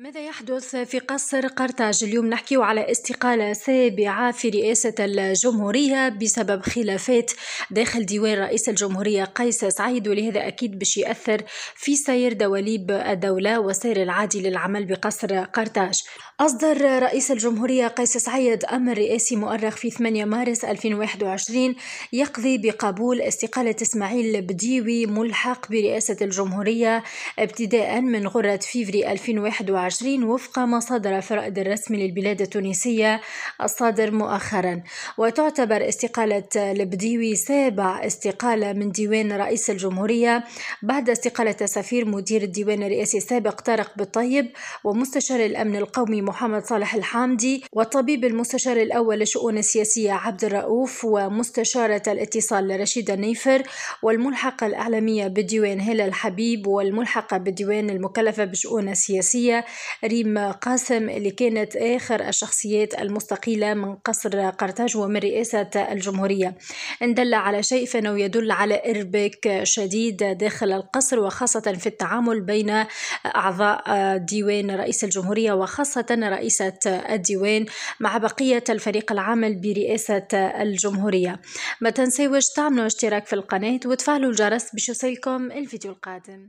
ماذا يحدث في قصر قرطاج اليوم نحكي على استقالة سابعة في رئاسة الجمهورية بسبب خلافات داخل ديوان رئيس الجمهورية قيس سعيد ولهذا أكيد باش يأثر في سير دواليب الدولة وسير العادي للعمل بقصر قرطاج أصدر رئيس الجمهورية قيس سعيد أمر رئاسي مؤرخ في 8 مارس 2021 يقضي بقبول استقالة إسماعيل بديوي ملحق برئاسة الجمهورية ابتداء من غرة فيفري 2021 2020 وفق ما صدر في الرأد الرسمي للبلاد التونسية الصادر مؤخرا وتعتبر استقالة البديوي سابع استقالة من ديوان رئيس الجمهورية بعد استقالة سفير مدير الديوان الرئاسي السابق طارق بالطيب ومستشار الأمن القومي محمد صالح الحامدي والطبيب المستشار الأول للشؤون السياسية عبد الرؤوف ومستشارة الاتصال رشيدة نيفر والملحقة الإعلامية بالديوان هلال حبيب والملحقة بالديوان المكلفة بالشؤون السياسية ريم قاسم اللي كانت آخر الشخصيات المستقيلة من قصر قرطاج ومن رئاسة الجمهورية إن دل على شيء فإنه يدل على إرباك شديد داخل القصر وخاصة في التعامل بين أعضاء ديوان رئيس الجمهورية وخاصة رئيسة الديوان مع بقية الفريق العامل برئاسة الجمهورية ما تنسيوش تعملوا اشتراك في القناة وتفعلوا الجرس باش يوصلكم الفيديو القادم